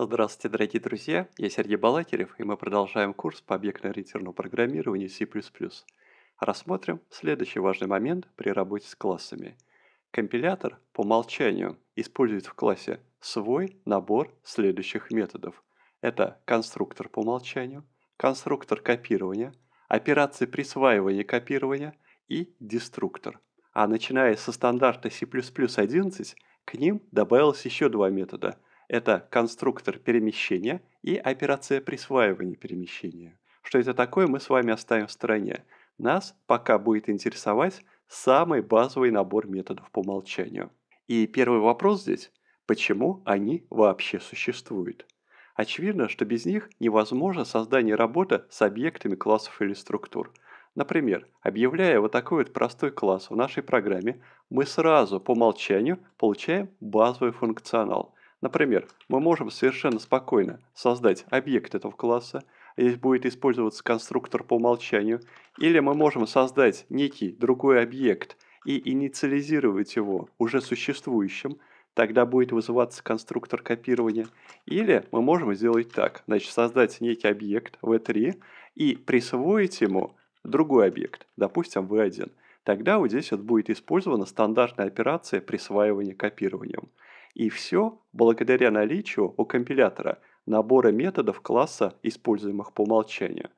Здравствуйте, дорогие друзья! Я Сергей Балакирев, и мы продолжаем курс по объектно-ориентированному программированию C++. Рассмотрим следующий важный момент при работе с классами. Компилятор по умолчанию использует в классе свой набор следующих методов. Это конструктор по умолчанию, конструктор копирования, операции присваивания и копирования и деструктор. А начиная со стандарта C++ 11, к ним добавилось еще два метода – это конструктор перемещения и операция присваивания перемещения. Что это такое, мы с вами оставим в стороне. Нас пока будет интересовать самый базовый набор методов по умолчанию. И первый вопрос здесь – почему они вообще существуют? Очевидно, что без них невозможно создание работы с объектами классов или структур. Например, объявляя вот такой вот простой класс в нашей программе, мы сразу по умолчанию получаем базовый функционал – Например, мы можем совершенно спокойно создать объект этого класса, здесь будет использоваться конструктор по умолчанию, или мы можем создать некий другой объект и инициализировать его уже существующим, тогда будет вызываться конструктор копирования. Или мы можем сделать так, значит создать некий объект v3 и присвоить ему другой объект, допустим v1. Тогда вот здесь вот будет использована стандартная операция присваивания копированием. И все благодаря наличию у компилятора набора методов класса, используемых по умолчанию.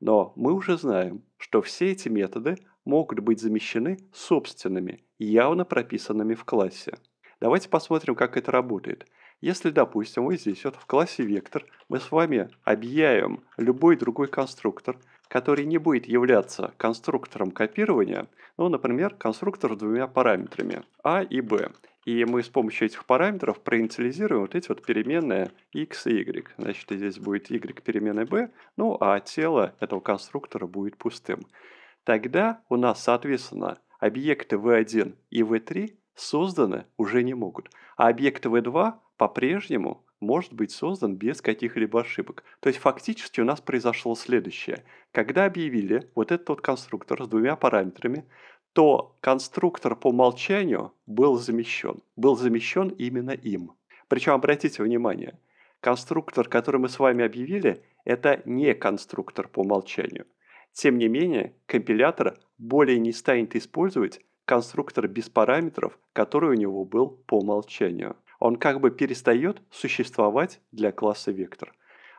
Но мы уже знаем, что все эти методы могут быть замещены собственными, явно прописанными в классе. Давайте посмотрим, как это работает. Если, допустим, вот здесь вот в классе вектор мы с вами объявим любой другой конструктор, который не будет являться конструктором копирования, ну, например, конструктор с двумя параметрами а и b. И мы с помощью этих параметров проинициализируем вот эти вот переменные x и y. Значит, здесь будет y переменной b, ну а тело этого конструктора будет пустым. Тогда у нас, соответственно, объекты v1 и v3 созданы уже не могут, а объекты v2 по-прежнему может быть создан без каких-либо ошибок. То есть фактически у нас произошло следующее. Когда объявили вот этот вот конструктор с двумя параметрами, то конструктор по умолчанию был замещен. Был замещен именно им. Причем обратите внимание, конструктор, который мы с вами объявили, это не конструктор по умолчанию. Тем не менее, компилятор более не станет использовать конструктор без параметров, который у него был по умолчанию он как бы перестает существовать для класса вектор.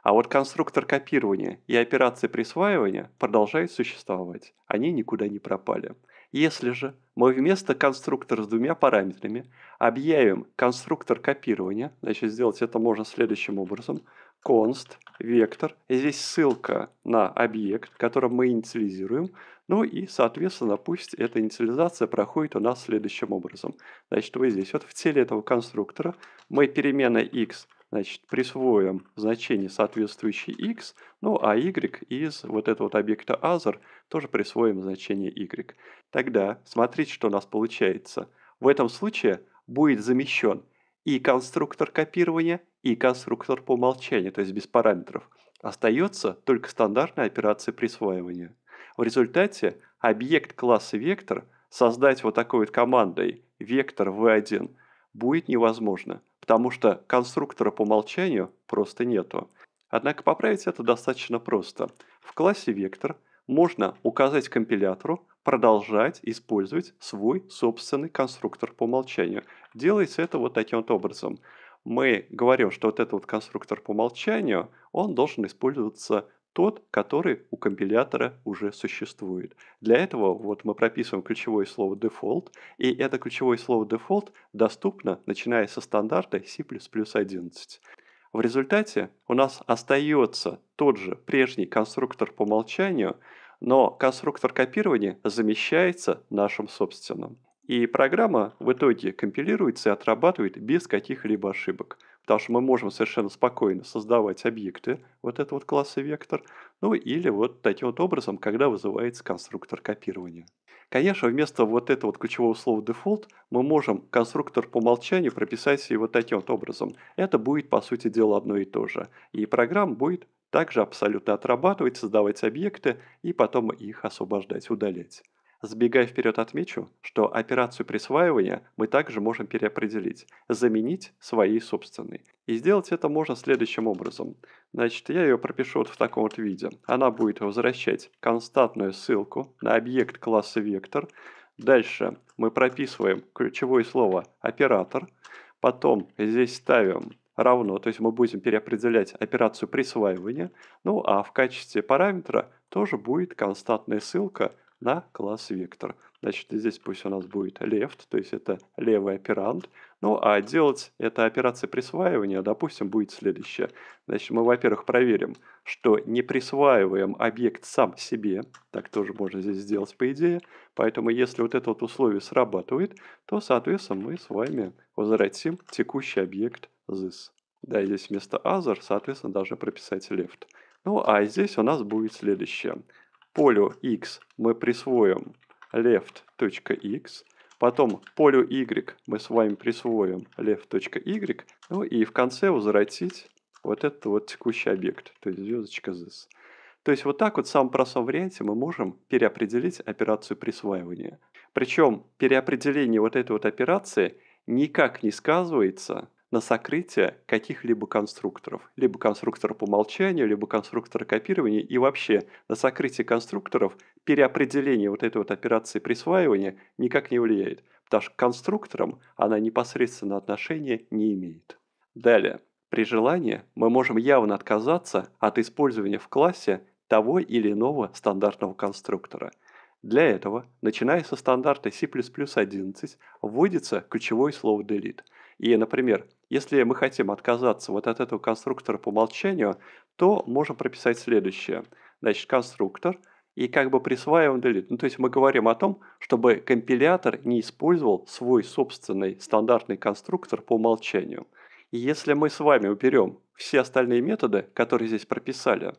А вот конструктор копирования и операции присваивания продолжают существовать. Они никуда не пропали. Если же мы вместо конструктора с двумя параметрами объявим конструктор копирования, значит сделать это можно следующим образом, const вектор, здесь ссылка на объект, который мы инициализируем, ну и, соответственно, пусть эта инициализация проходит у нас следующим образом. Значит, вы здесь, вот в теле этого конструктора мы переменной x – значит, присвоим значение соответствующее x, ну а y из вот этого вот объекта other тоже присвоим значение y. Тогда смотрите, что у нас получается. В этом случае будет замещен и конструктор копирования, и конструктор по умолчанию, то есть без параметров. Остается только стандартная операция присваивания. В результате объект класса вектор создать вот такой вот командой вектор v1 будет невозможно – потому что конструктора по умолчанию просто нету. Однако поправить это достаточно просто. В классе вектор можно указать компилятору продолжать использовать свой собственный конструктор по умолчанию. Делается это вот таким вот образом. Мы говорим, что вот этот вот конструктор по умолчанию, он должен использоваться тот, который у компилятора уже существует. Для этого вот мы прописываем ключевое слово default, и это ключевое слово default доступно, начиная со стандарта C++11. В результате у нас остается тот же прежний конструктор по умолчанию, но конструктор копирования замещается нашим собственным. И программа в итоге компилируется и отрабатывает без каких-либо ошибок – потому что мы можем совершенно спокойно создавать объекты, вот это вот класса вектор, ну или вот таким вот образом, когда вызывается конструктор копирования. Конечно, вместо вот этого вот ключевого слова дефолт мы можем конструктор по умолчанию прописать и вот таким вот образом. Это будет, по сути дела, одно и то же. И программа будет также абсолютно отрабатывать, создавать объекты и потом их освобождать, удалять. Сбегая вперед отмечу, что операцию присваивания мы также можем переопределить, заменить своей собственной. И сделать это можно следующим образом. Значит, я ее пропишу вот в таком вот виде. Она будет возвращать константную ссылку на объект класса вектор. Дальше мы прописываем ключевое слово «оператор». Потом здесь ставим равно, то есть мы будем переопределять операцию присваивания. Ну а в качестве параметра тоже будет константная ссылка – на класс вектор. Значит, здесь пусть у нас будет left, то есть это левый оперант. Ну, а делать эта операция присваивания, допустим, будет следующее. Значит, мы, во-первых, проверим, что не присваиваем объект сам себе. Так тоже можно здесь сделать, по идее. Поэтому, если вот это вот условие срабатывает, то, соответственно, мы с вами возвратим текущий объект this. Да, здесь вместо other, соответственно, должны прописать left. Ну, а здесь у нас будет следующее полю x мы присвоим left.x, потом полю y мы с вами присвоим left.y, ну и в конце возвратить вот этот вот текущий объект, то есть звездочка this. То есть вот так вот в самом простом варианте мы можем переопределить операцию присваивания. Причем переопределение вот этой вот операции никак не сказывается на сокрытие каких-либо конструкторов. Либо конструктора по умолчанию, либо конструктор копирования. И вообще на сокрытие конструкторов переопределение вот этой вот операции присваивания никак не влияет. Потому что к конструкторам она непосредственно отношения не имеет. Далее. При желании мы можем явно отказаться от использования в классе того или иного стандартного конструктора. Для этого, начиная со стандарта C++11, вводится ключевое слово delete. И, например, если мы хотим отказаться вот от этого конструктора по умолчанию, то можем прописать следующее. Значит, конструктор и как бы присваиваем delete. Ну, то есть мы говорим о том, чтобы компилятор не использовал свой собственный стандартный конструктор по умолчанию. И если мы с вами уберем все остальные методы, которые здесь прописали,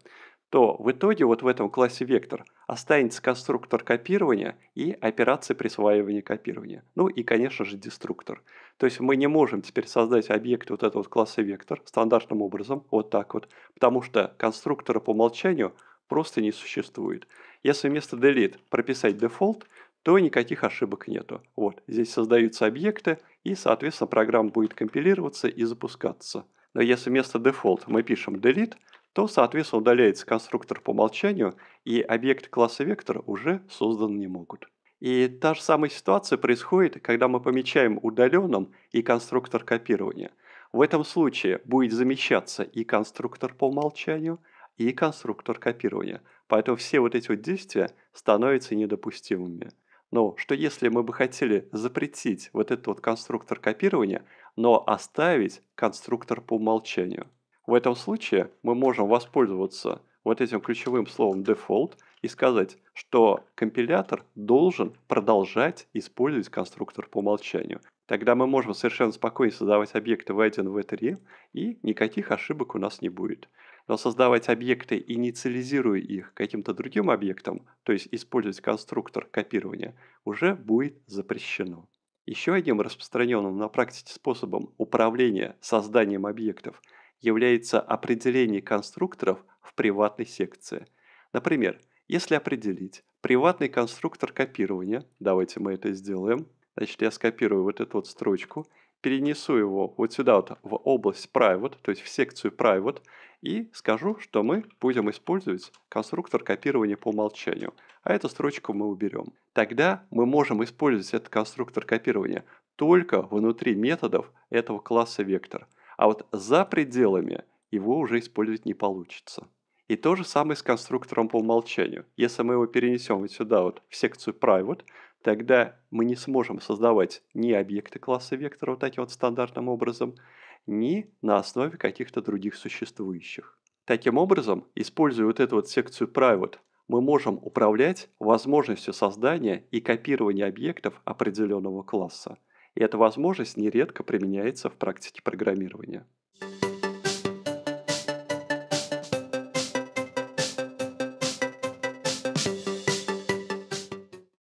то в итоге вот в этом классе вектор останется конструктор копирования и операция присваивания копирования. Ну и, конечно же, деструктор. То есть мы не можем теперь создать объект вот этого класса вектор стандартным образом, вот так вот, потому что конструктора по умолчанию просто не существует. Если вместо delete прописать default, то никаких ошибок нету. Вот, здесь создаются объекты, и, соответственно, программа будет компилироваться и запускаться. Но если вместо default мы пишем delete, то, соответственно, удаляется конструктор по умолчанию, и объект класса вектор уже создан не могут. И та же самая ситуация происходит, когда мы помечаем удаленным и конструктор копирования. В этом случае будет замещаться и конструктор по умолчанию, и конструктор копирования. Поэтому все вот эти вот действия становятся недопустимыми. Но что если мы бы хотели запретить вот этот вот конструктор копирования – но оставить конструктор по умолчанию. В этом случае мы можем воспользоваться вот этим ключевым словом default и сказать, что компилятор должен продолжать использовать конструктор по умолчанию. Тогда мы можем совершенно спокойно создавать объекты v1, v3 и никаких ошибок у нас не будет. Но создавать объекты, инициализируя их каким-то другим объектом, то есть использовать конструктор копирования, уже будет запрещено. Еще одним распространенным на практике способом управления созданием объектов является определение конструкторов в приватной секции. Например, если определить приватный конструктор копирования, давайте мы это сделаем, значит я скопирую вот эту вот строчку, перенесу его вот сюда вот в область private, то есть в секцию private, и скажу, что мы будем использовать конструктор копирования по умолчанию – а эту строчку мы уберем. Тогда мы можем использовать этот конструктор копирования только внутри методов этого класса вектор, а вот за пределами его уже использовать не получится. И то же самое с конструктором по умолчанию. Если мы его перенесем вот сюда, вот в секцию private, тогда мы не сможем создавать ни объекты класса вектора вот таким вот стандартным образом, ни на основе каких-то других существующих. Таким образом, используя вот эту вот секцию private мы можем управлять возможностью создания и копирования объектов определенного класса, и эта возможность нередко применяется в практике программирования.